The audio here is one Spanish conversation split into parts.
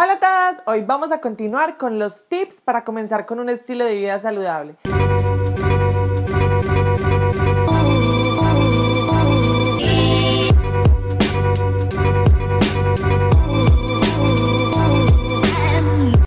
Hola a todas, hoy vamos a continuar con los tips para comenzar con un estilo de vida saludable.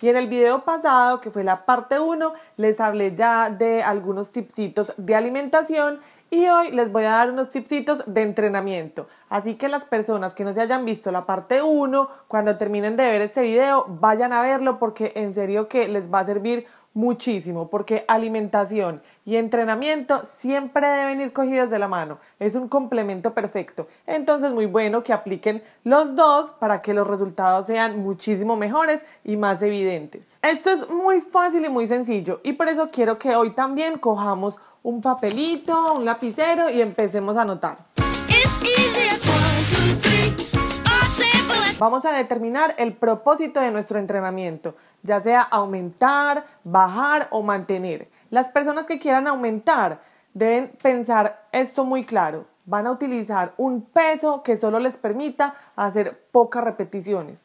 Y en el video pasado, que fue la parte 1, les hablé ya de algunos tipsitos de alimentación y hoy les voy a dar unos tipsitos de entrenamiento. Así que las personas que no se hayan visto la parte 1, cuando terminen de ver este video, vayan a verlo porque en serio que les va a servir muchísimo. Porque alimentación y entrenamiento siempre deben ir cogidos de la mano. Es un complemento perfecto. Entonces muy bueno que apliquen los dos para que los resultados sean muchísimo mejores y más evidentes. Esto es muy fácil y muy sencillo y por eso quiero que hoy también cojamos un papelito, un lapicero y empecemos a anotar. Vamos a determinar el propósito de nuestro entrenamiento, ya sea aumentar, bajar o mantener. Las personas que quieran aumentar deben pensar esto muy claro. Van a utilizar un peso que solo les permita hacer pocas repeticiones.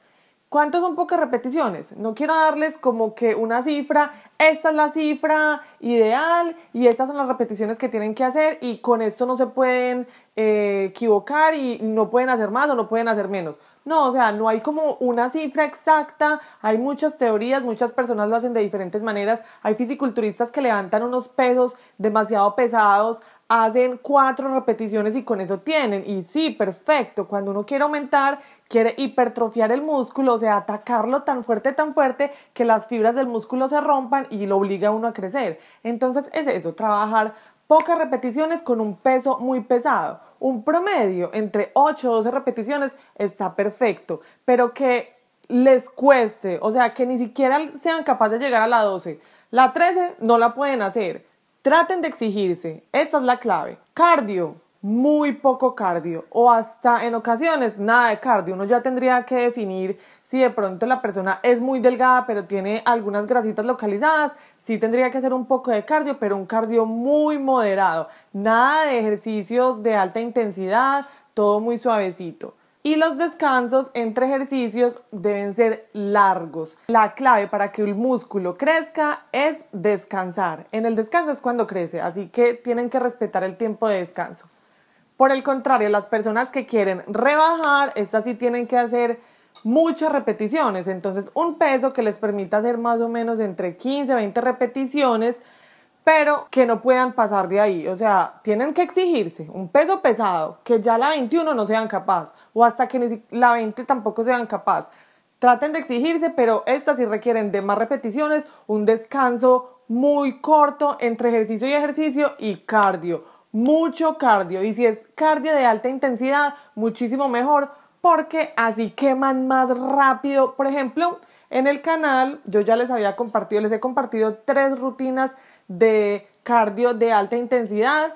¿Cuántas son pocas repeticiones? No quiero darles como que una cifra, esta es la cifra ideal y estas son las repeticiones que tienen que hacer y con esto no se pueden eh, equivocar y no pueden hacer más o no pueden hacer menos. No, o sea, no hay como una cifra exacta, hay muchas teorías, muchas personas lo hacen de diferentes maneras, hay fisiculturistas que levantan unos pesos demasiado pesados, hacen cuatro repeticiones y con eso tienen. Y sí, perfecto. Cuando uno quiere aumentar, quiere hipertrofiar el músculo, o sea, atacarlo tan fuerte, tan fuerte que las fibras del músculo se rompan y lo obliga a uno a crecer. Entonces es eso, trabajar pocas repeticiones con un peso muy pesado. Un promedio entre 8 o 12 repeticiones está perfecto, pero que les cueste, o sea, que ni siquiera sean capaces de llegar a la 12. La 13 no la pueden hacer Traten de exigirse, esa es la clave. Cardio, muy poco cardio o hasta en ocasiones nada de cardio. Uno ya tendría que definir si de pronto la persona es muy delgada pero tiene algunas grasitas localizadas, sí tendría que hacer un poco de cardio, pero un cardio muy moderado. Nada de ejercicios de alta intensidad, todo muy suavecito y los descansos entre ejercicios deben ser largos. La clave para que el músculo crezca es descansar. En el descanso es cuando crece, así que tienen que respetar el tiempo de descanso. Por el contrario, las personas que quieren rebajar, estas sí tienen que hacer muchas repeticiones. Entonces, un peso que les permita hacer más o menos entre 15 y 20 repeticiones pero que no puedan pasar de ahí. O sea, tienen que exigirse un peso pesado, que ya la 21 no sean capaz, o hasta que la 20 tampoco sean capaz. Traten de exigirse, pero estas sí requieren de más repeticiones, un descanso muy corto entre ejercicio y ejercicio y cardio. Mucho cardio. Y si es cardio de alta intensidad, muchísimo mejor, porque así queman más rápido. Por ejemplo, en el canal yo ya les había compartido, les he compartido tres rutinas de cardio de alta intensidad.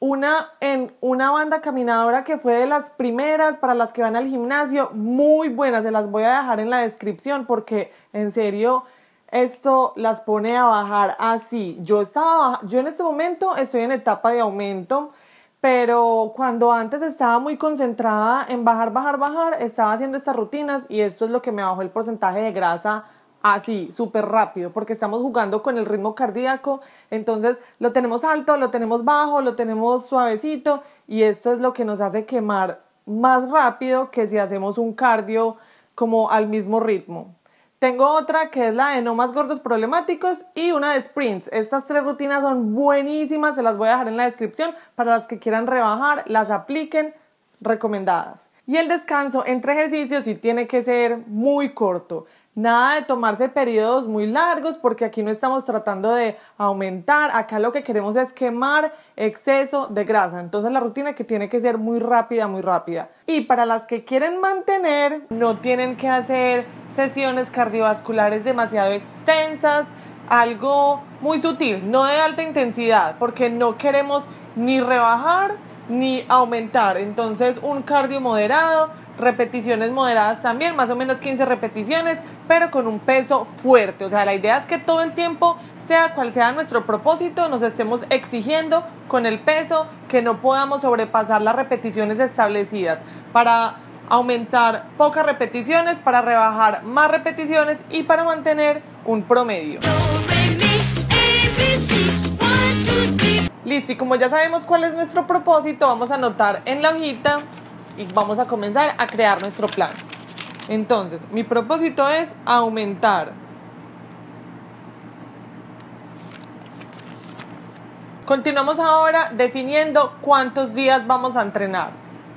Una, en una banda caminadora que fue de las primeras para las que van al gimnasio, muy buenas, se las voy a dejar en la descripción porque en serio esto las pone a bajar así. Yo estaba, yo en este momento estoy en etapa de aumento, pero cuando antes estaba muy concentrada en bajar, bajar, bajar, estaba haciendo estas rutinas y esto es lo que me bajó el porcentaje de grasa así, súper rápido, porque estamos jugando con el ritmo cardíaco, entonces lo tenemos alto, lo tenemos bajo, lo tenemos suavecito y esto es lo que nos hace quemar más rápido que si hacemos un cardio como al mismo ritmo. Tengo otra que es la de no más gordos problemáticos y una de sprints. Estas tres rutinas son buenísimas, se las voy a dejar en la descripción para las que quieran rebajar, las apliquen, recomendadas. Y el descanso entre ejercicios sí tiene que ser muy corto. Nada de tomarse periodos muy largos porque aquí no estamos tratando de aumentar, acá lo que queremos es quemar exceso de grasa. Entonces la rutina que tiene que ser muy rápida, muy rápida. Y para las que quieren mantener, no tienen que hacer sesiones cardiovasculares demasiado extensas, algo muy sutil, no de alta intensidad, porque no queremos ni rebajar ni aumentar. Entonces un cardio moderado repeticiones moderadas también, más o menos 15 repeticiones, pero con un peso fuerte. O sea, la idea es que todo el tiempo, sea cual sea nuestro propósito, nos estemos exigiendo con el peso que no podamos sobrepasar las repeticiones establecidas para aumentar pocas repeticiones, para rebajar más repeticiones y para mantener un promedio. Listo, y como ya sabemos cuál es nuestro propósito, vamos a anotar en la hojita y vamos a comenzar a crear nuestro plan. Entonces, mi propósito es aumentar Continuamos ahora definiendo cuántos días vamos a entrenar.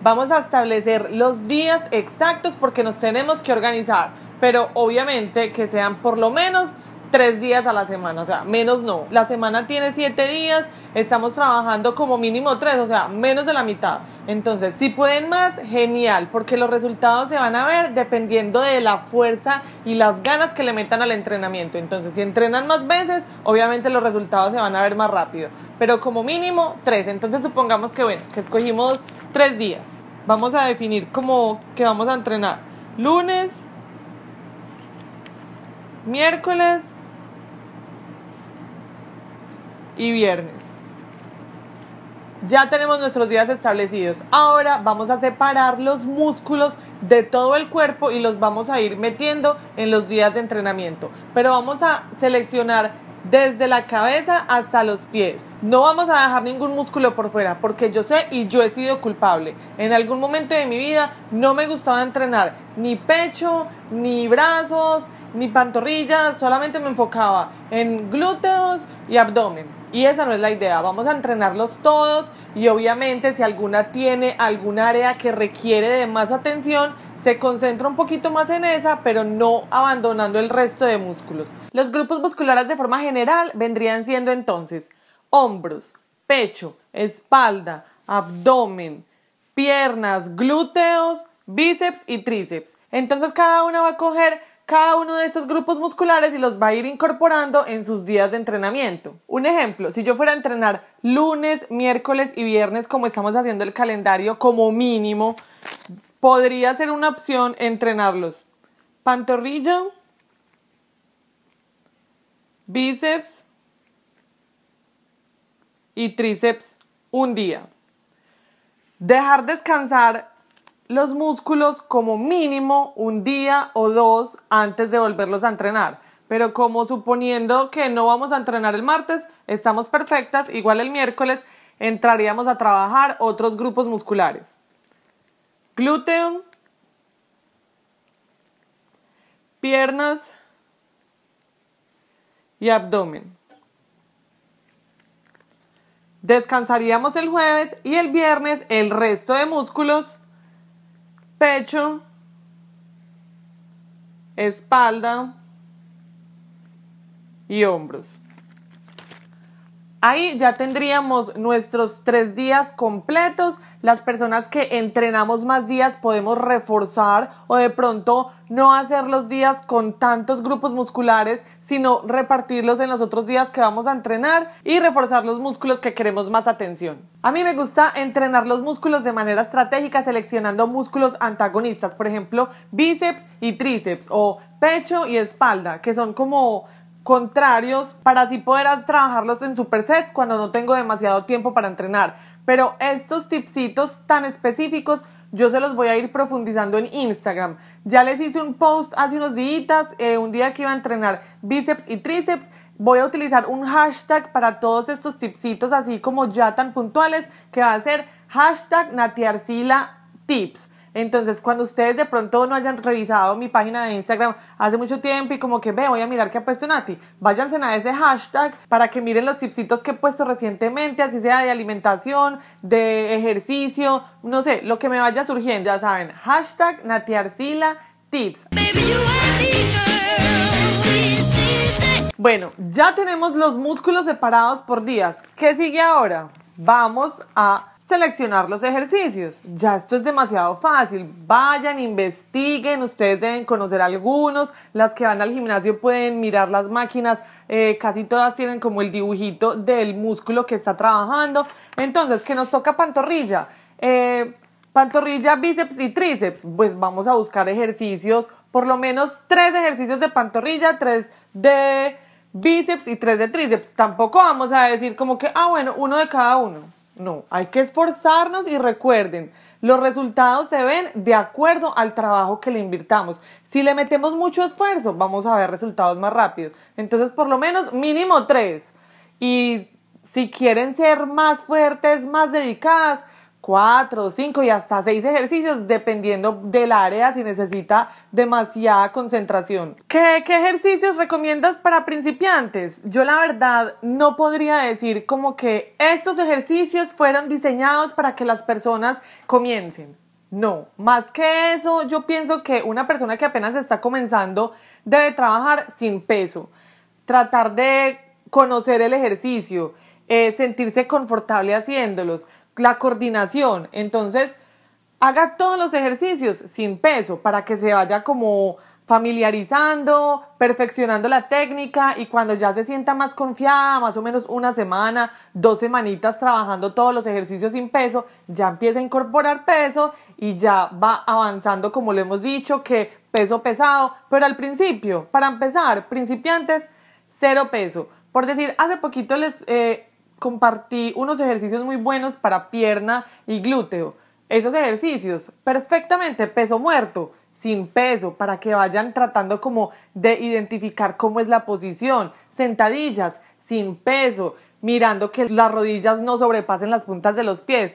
Vamos a establecer los días exactos porque nos tenemos que organizar, pero obviamente que sean por lo menos tres días a la semana, o sea, menos no. La semana tiene siete días, estamos trabajando como mínimo tres, o sea, menos de la mitad. Entonces, si pueden más, genial, porque los resultados se van a ver dependiendo de la fuerza y las ganas que le metan al entrenamiento. Entonces, si entrenan más veces, obviamente los resultados se van a ver más rápido, pero como mínimo tres. Entonces, supongamos que, bueno, que escogimos tres días. Vamos a definir como que vamos a entrenar lunes, miércoles, y viernes. Ya tenemos nuestros días establecidos. Ahora vamos a separar los músculos de todo el cuerpo y los vamos a ir metiendo en los días de entrenamiento. Pero vamos a seleccionar desde la cabeza hasta los pies. No vamos a dejar ningún músculo por fuera, porque yo sé y yo he sido culpable. En algún momento de mi vida no me gustaba entrenar ni pecho, ni brazos, ni pantorrillas, solamente me enfocaba en glúteos y abdomen. Y esa no es la idea. Vamos a entrenarlos todos y obviamente si alguna tiene algún área que requiere de más atención, se concentra un poquito más en esa, pero no abandonando el resto de músculos. Los grupos musculares de forma general vendrían siendo entonces hombros, pecho, espalda, abdomen, piernas, glúteos, bíceps y tríceps. Entonces cada una va a coger cada uno de estos grupos musculares y los va a ir incorporando en sus días de entrenamiento. Un ejemplo, si yo fuera a entrenar lunes, miércoles y viernes como estamos haciendo el calendario como mínimo, podría ser una opción entrenarlos. Pantorrillo, bíceps y tríceps un día. Dejar descansar los músculos como mínimo un día o dos antes de volverlos a entrenar. Pero como suponiendo que no vamos a entrenar el martes, estamos perfectas, igual el miércoles entraríamos a trabajar otros grupos musculares. Glúteo, piernas y abdomen. Descansaríamos el jueves y el viernes el resto de músculos pecho, espalda y hombros. Ahí ya tendríamos nuestros tres días completos. Las personas que entrenamos más días podemos reforzar o de pronto no hacer los días con tantos grupos musculares, sino repartirlos en los otros días que vamos a entrenar y reforzar los músculos que queremos más atención. A mí me gusta entrenar los músculos de manera estratégica seleccionando músculos antagonistas, por ejemplo, bíceps y tríceps o pecho y espalda, que son como contrarios para así poder trabajarlos en supersets cuando no tengo demasiado tiempo para entrenar. Pero estos tipsitos tan específicos yo se los voy a ir profundizando en Instagram. Ya les hice un post hace unos días, eh, un día que iba a entrenar bíceps y tríceps. Voy a utilizar un hashtag para todos estos tipsitos, así como ya tan puntuales, que va a ser hashtag natiarcila tips. Entonces, cuando ustedes de pronto no hayan revisado mi página de Instagram hace mucho tiempo y como que ve, voy a mirar qué ha puesto Nati, váyanse a ese hashtag para que miren los tipsitos que he puesto recientemente, así sea de alimentación, de ejercicio, no sé, lo que me vaya surgiendo, ya saben, hashtag Nati Arcila Tips. bueno, ya tenemos los músculos separados por días. ¿Qué sigue ahora? Vamos a seleccionar los ejercicios. Ya esto es demasiado fácil. Vayan, investiguen, ustedes deben conocer algunos. Las que van al gimnasio pueden mirar las máquinas. Eh, casi todas tienen como el dibujito del músculo que está trabajando. Entonces, ¿qué nos toca pantorrilla? Eh, pantorrilla, bíceps y tríceps. Pues vamos a buscar ejercicios, por lo menos tres ejercicios de pantorrilla, tres de bíceps y tres de tríceps. Tampoco vamos a decir como que, ah, bueno, uno de cada uno. No, hay que esforzarnos y recuerden, los resultados se ven de acuerdo al trabajo que le invirtamos. Si le metemos mucho esfuerzo, vamos a ver resultados más rápidos. Entonces, por lo menos mínimo tres. Y si quieren ser más fuertes, más dedicadas, cuatro, cinco y hasta seis ejercicios, dependiendo del área, si necesita demasiada concentración. ¿Qué, ejercicios recomiendas para principiantes? Yo la verdad no podría decir como que estos ejercicios fueron diseñados para que las personas comiencen. No, más que eso, yo pienso que una persona que apenas está comenzando debe trabajar sin peso, tratar de conocer el ejercicio, eh, sentirse confortable haciéndolos la coordinación. Entonces, haga todos los ejercicios sin peso para que se vaya como familiarizando, perfeccionando la técnica y cuando ya se sienta más confiada, más o menos una semana, dos semanitas trabajando todos los ejercicios sin peso, ya empieza a incorporar peso y ya va avanzando como lo hemos dicho, que peso pesado, pero al principio, para empezar, principiantes, cero peso. Por decir, hace poquito les eh, compartí unos ejercicios muy buenos para pierna y glúteo. Esos ejercicios, perfectamente peso muerto, sin peso, para que vayan tratando como de identificar cómo es la posición. Sentadillas, sin peso, mirando que las rodillas no sobrepasen las puntas de los pies.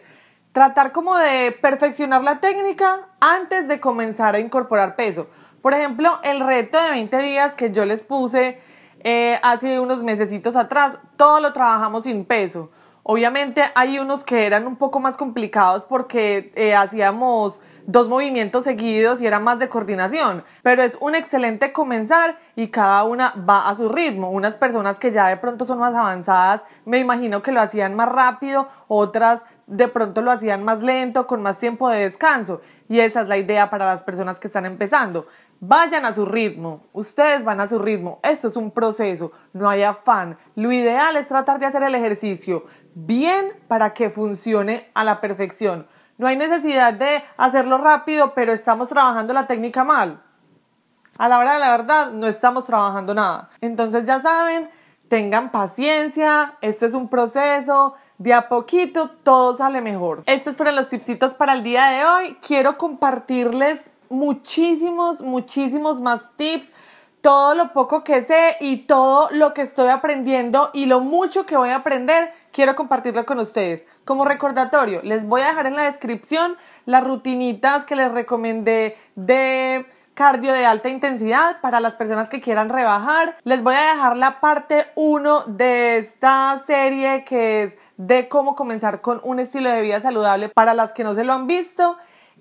Tratar como de perfeccionar la técnica antes de comenzar a incorporar peso. Por ejemplo, el reto de 20 días que yo les puse eh, hace unos mesecitos atrás, todo lo trabajamos sin peso. Obviamente hay unos que eran un poco más complicados porque eh, hacíamos dos movimientos seguidos y era más de coordinación, pero es un excelente comenzar y cada una va a su ritmo. Unas personas que ya de pronto son más avanzadas, me imagino que lo hacían más rápido, otras de pronto lo hacían más lento, con más tiempo de descanso. Y esa es la idea para las personas que están empezando. Vayan a su ritmo, ustedes van a su ritmo, esto es un proceso, no hay afán. Lo ideal es tratar de hacer el ejercicio bien para que funcione a la perfección. No hay necesidad de hacerlo rápido, pero estamos trabajando la técnica mal. A la hora de la verdad, no estamos trabajando nada. Entonces ya saben, tengan paciencia, esto es un proceso, de a poquito todo sale mejor. Estos fueron los tipsitos para el día de hoy. Quiero compartirles muchísimos, muchísimos más tips todo lo poco que sé y todo lo que estoy aprendiendo y lo mucho que voy a aprender, quiero compartirlo con ustedes. Como recordatorio, les voy a dejar en la descripción las rutinitas que les recomendé de cardio de alta intensidad para las personas que quieran rebajar. Les voy a dejar la parte 1 de esta serie que es de cómo comenzar con un estilo de vida saludable para las que no se lo han visto.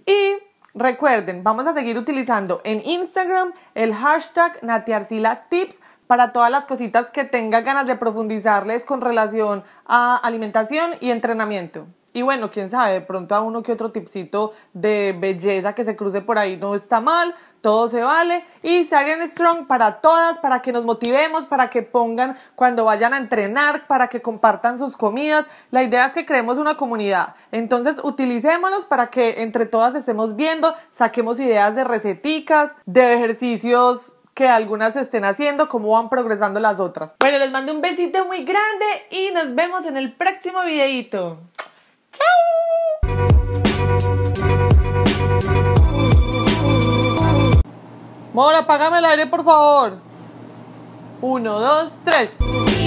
Y recuerden, vamos a seguir utilizando en Instagram el hashtag NatiarcilaTips para todas las cositas que tengan ganas de profundizarles con relación a alimentación y entrenamiento. Y bueno, quién sabe, de pronto a uno que otro tipcito de belleza que se cruce por ahí no está mal, todo se vale. Y Sarian Strong para todas, para que nos motivemos, para que pongan cuando vayan a entrenar, para que compartan sus comidas. La idea es que creemos una comunidad. Entonces utilicémoslos para que entre todas estemos viendo, saquemos ideas de receticas, de ejercicios que algunas estén haciendo, cómo van progresando las otras. Bueno, les mando un besito muy grande y nos vemos en el próximo videito. Mora, apágame el aire, por favor. Uno, dos, tres.